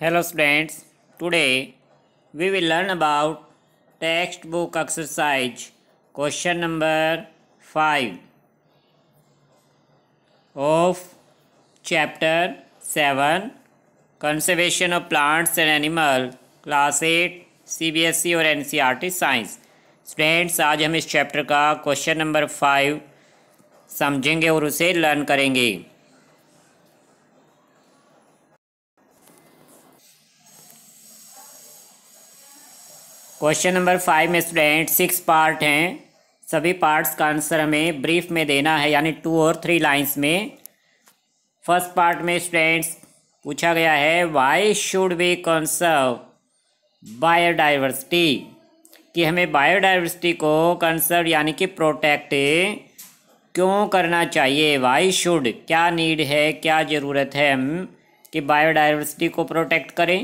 Hello students today we will learn about text book exercise question number five of chapter seven conservation of plants and animal class eight CBSE और NCERT science students आज हम इस chapter का question number five समझेंगे और उसे learn करेंगे question number five में स्टूडेंट सिक्स पार्ट हैं सभी पार्ट्स का आंसर हमें ब्रीफ में देना है यानी टू और थ्री लाइंस में फर्स्ट पार्ट में स्टूडेंट्स पूछा गया है why should we conserve biodiversity कि हमें बायोडाइवर्सिटी को कंसर्व यानी कि प्रोटेक्ट क्यों करना चाहिए वाई शुड क्या नीड है क्या ज़रूरत है हम कि बायोडाइवर्सिटी को प्रोटेक्ट करें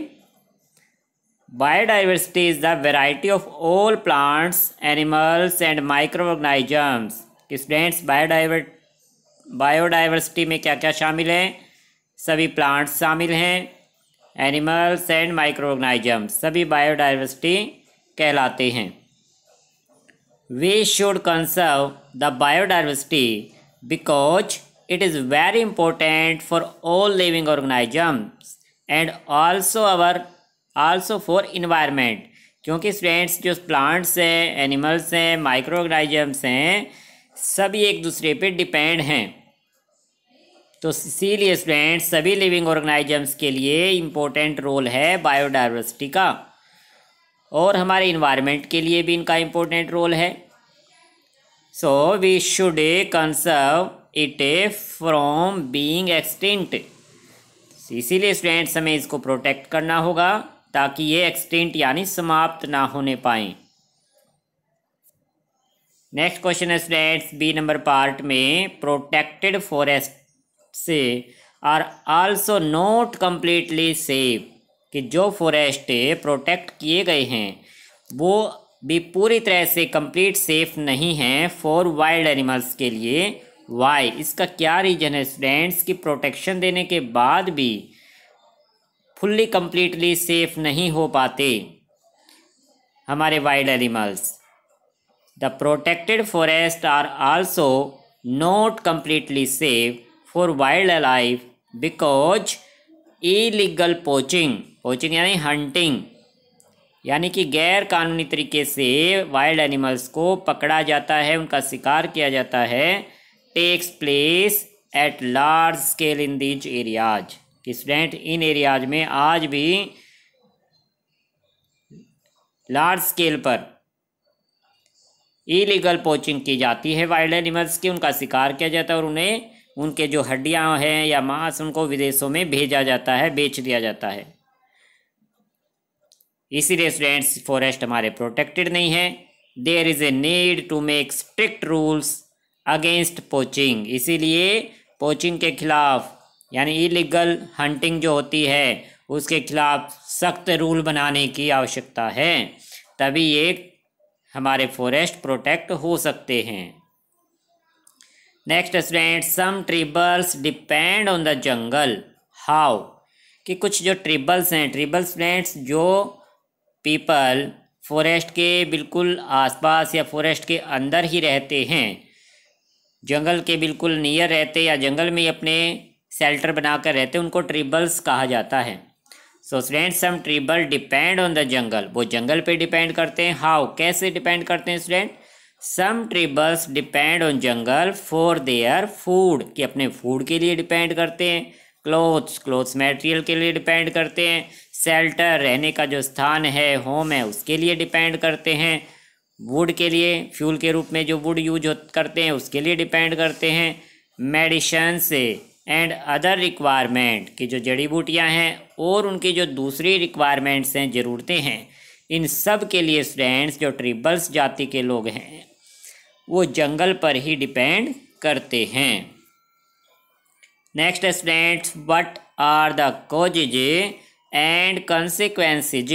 Biodiversity is the variety of all plants, animals and microorganisms. Students बायोडाइवर बायोडाइवर्सिटी में क्या क्या शामिल है सभी प्लांट्स शामिल हैं एनिमल्स एंड माइक्रो ऑर्गेनाइजम्स सभी बायोडाइवर्सिटी कहलाते हैं we should conserve the biodiversity because it is very important for all living organisms and also our also for environment क्योंकि स्टूडेंट्स जो प्लांट्स हैं एनिमल्स हैं माइक्रो ऑर्गेनाइजम्स हैं सभी एक दूसरे पे डिपेंड हैं तो इसीलिए स्टूडेंट्स सभी लिविंग ऑर्गेनाइजम्स के लिए इम्पोर्टेंट रोल है बायोडाइवर्सिटी का और हमारे इन्वायरमेंट के लिए भी इनका इम्पोर्टेंट रोल है so we should conserve it from being extinct इसीलिए स्टूडेंट्स हमें इसको प्रोटेक्ट करना होगा ताकि ये एक्सटेंट यानी समाप्त ना होने पाए नेक्स्ट क्वेश्चन है स्टूडेंट्स बी नंबर पार्ट में प्रोटेक्टेड फॉरेस्ट से are also not completely safe कि जो फॉरेस्ट प्रोटेक्ट किए गए हैं वो भी पूरी तरह से कंप्लीट सेफ नहीं है फॉर वाइल्ड एनिमल्स के लिए वाई इसका क्या रीजन है स्टूडेंट्स कि प्रोटेक्शन देने के बाद भी फुल्ली कम्प्लीटली सेफ नहीं हो पाते हमारे wild animals the protected forest are also not completely safe for wild life because illegal poaching poaching यानी हंटिंग यानी कि गैर कानूनी तरीके से वाइल्ड एनिमल्स को पकड़ा जाता है उनका शिकार किया जाता है takes place at large scale in these areas कि स्टूडेंट इन एरियाज में आज भी लार्ज स्केल पर इलीगल पोचिंग की जाती है वाइल्ड एनिमल्स की उनका शिकार किया जाता है और उन्हें उनके जो हड्डियां हैं या मांस उनको विदेशों में भेजा जाता है बेच दिया जाता है इसीलिए स्टूडेंट्स फॉरेस्ट हमारे प्रोटेक्टेड नहीं है there is a need to make strict rules against poaching इसीलिए पोचिंग के खिलाफ यानी इलीगल हंटिंग जो होती है उसके खिलाफ सख्त रूल बनाने की आवश्यकता है तभी ये हमारे फॉरेस्ट प्रोटेक्ट हो सकते हैं next student some tribals depend on the jungle how कि कुछ जो ट्रिबल्स हैं ट्रिबल्स फ्रेंड्स जो पीपल फॉरेस्ट के बिल्कुल आसपास या फॉरेस्ट के अंदर ही रहते हैं जंगल के बिल्कुल नियर रहते या जंगल में अपने बना बनाकर रहते हैं उनको ट्रिबल्स कहा जाता है so student some tribal depend on the jungle वो जंगल पे डिपेंड करते हैं हाउ कैसे डिपेंड करते हैं student some tribals depend on jungle for their food कि अपने फूड के लिए डिपेंड करते हैं क्लोथ्स क्लोथ्स मटेरियल के लिए डिपेंड करते हैं सेल्टर रहने का जो स्थान है होम है उसके लिए डिपेंड करते हैं वुड के लिए फ्यूल के रूप में जो वुड यूज करते हैं उसके लिए डिपेंड करते हैं मेडिसन से एंड अदर रिक्वायरमेंट की जो जड़ी बूटियाँ हैं और उनकी जो दूसरी रिक्वायरमेंट्स हैं ज़रूरतें हैं इन सब के लिए स्टूडेंट्स जो ट्रिबल्स जाति के लोग हैं वो जंगल पर ही डिपेंड करते हैं next students what are the causes and consequences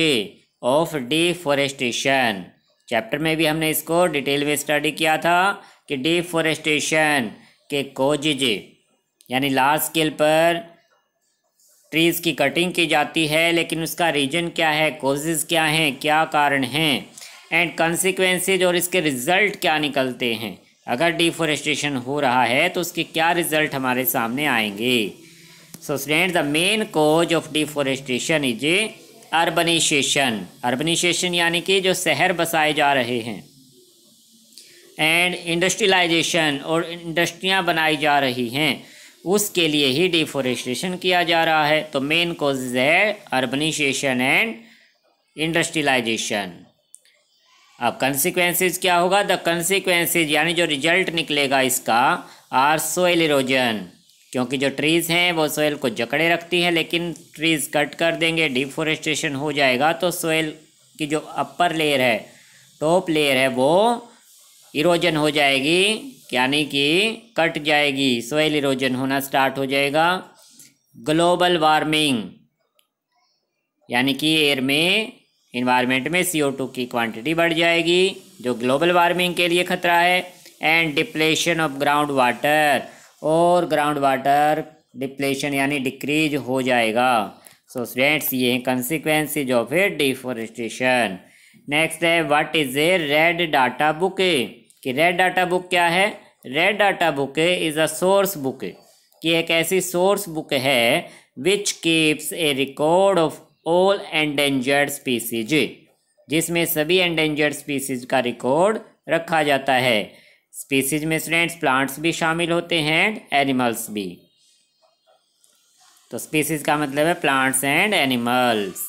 of deforestation chapter में भी हमने इसको डिटेल में स्टडी किया था कि डिफॉरेस्टेशन के कोजेज यानी लार्ज स्केल पर ट्रीज़ की कटिंग की जाती है लेकिन उसका रीजन क्या है कोजेज़ क्या हैं क्या कारण हैं एंड कंसिक्वेंसेज और इसके रिज़ल्ट क्या निकलते हैं अगर डिफोरेस्टेशन हो रहा है तो उसके क्या रिज़ल्ट हमारे सामने आएंगे so stand the main cause of deforestation is a urbanization urbanization यानी कि जो शहर बसाए जा रहे हैं एंड इंडस्ट्रियलाइजेशन और इंडस्ट्रियाँ बनाई जा रही हैं उसके लिए ही डिफोरेस्टेशन किया जा रहा है तो मेन कॉजेज है अर्बनाइजेशन एंड इंडस्ट्रियलाइजेशन अब कंसिक्वेंसेज क्या होगा द कंसिक्वेंसेज यानी जो रिजल्ट निकलेगा इसका आर सोइल इरोजन क्योंकि जो ट्रीज़ हैं वो सोयल को जकड़े रखती हैं लेकिन ट्रीज़ कट कर देंगे डिफोरेस्टेशन हो जाएगा तो सोयल की जो अपर लेयर है टॉप लेयर है वो इरोजन हो जाएगी यानी कि कट जाएगी सोयल इरोजन होना स्टार्ट हो जाएगा ग्लोबल वार्मिंग यानी कि एयर में इन्वायरमेंट में सी टू की क्वांटिटी बढ़ जाएगी जो ग्लोबल वार्मिंग के लिए खतरा है and depletion of ground water और ग्राउंड वाटर डिप्लेशन यानी डिक्रीज हो जाएगा सो स्टूडेंट्स ये हैं consequences of a deforestation next है what is a red data book कि रेड डाटा बुक क्या है red data book is a source book कि एक ऐसी सोर्स बुक है which keeps a record of all endangered species जिसमें सभी एंडेंजर्ड स्पीसीज का रिकॉर्ड रखा जाता है स्पीसीज में स्टूडेंट्स प्लांट्स भी शामिल होते हैं एंड एनिमल्स भी तो स्पीसीज का मतलब है plants and animals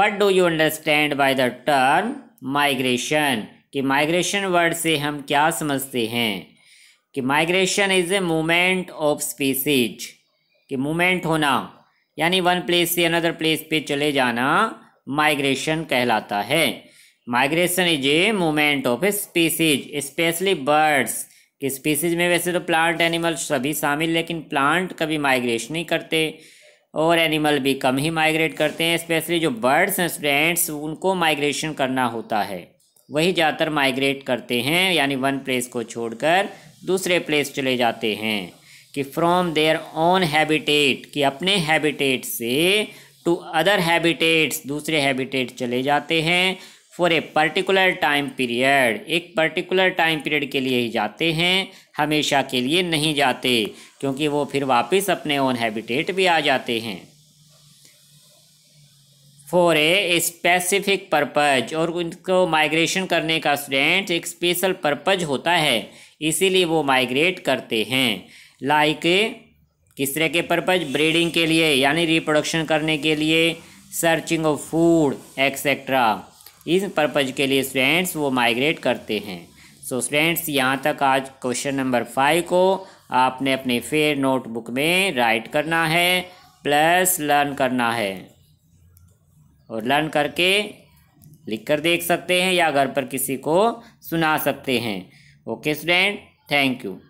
what do you understand by the term migration कि माइग्रेशन वर्ड से हम क्या समझते हैं कि migration is a movement of species कि मूमेंट होना यानी वन प्लेस से अनदर प्लेस पे चले जाना माइग्रेशन कहलाता है migration is a movement of a species specially birds कि स्पीसीज में वैसे तो प्लांट एनिमल सभी शामिल लेकिन प्लांट कभी माइग्रेशन नहीं करते और एनिमल भी कम ही माइग्रेट करते हैं स्पेशली जो बर्ड्स हैं स्टूडेंट्स उनको माइग्रेशन करना होता है वही ज़्यादातर माइग्रेट करते हैं यानी वन प्लेस को छोड़कर दूसरे प्लेस चले जाते हैं कि फ्रॉम देयर ओन हैबिटेट कि अपने हैबिटेट से टू अदर हैबिटेट्स दूसरे हैबिटेट चले जाते हैं for a particular time period एक पर्टिकुलर टाइम पीरियड के लिए ही जाते हैं हमेशा के लिए नहीं जाते क्योंकि वो फिर वापस अपने ओन हैबिटेट भी आ जाते हैं फॉर ए स्पेसिफिक पर्पज और उनको माइग्रेशन करने का स्टूडेंट एक स्पेशल पर्पज होता है इसीलिए वो माइग्रेट करते हैं लाइक like, किस तरह के पर्पज ब्रीडिंग के लिए यानी रिप्रोडक्शन करने के लिए सर्चिंग ऑफ फूड एक्सेट्रा इस पर्पज के लिए स्टूडेंट्स वो माइग्रेट करते हैं सो so, स्टूडेंट्स यहाँ तक आज क्वेश्चन नंबर फाइव को आपने अपने फेयर नोटबुक में राइट करना है प्लस लर्न करना है और लर्न करके लिख कर देख सकते हैं या घर पर किसी को सुना सकते हैं ओके स्टूडेंट थैंक यू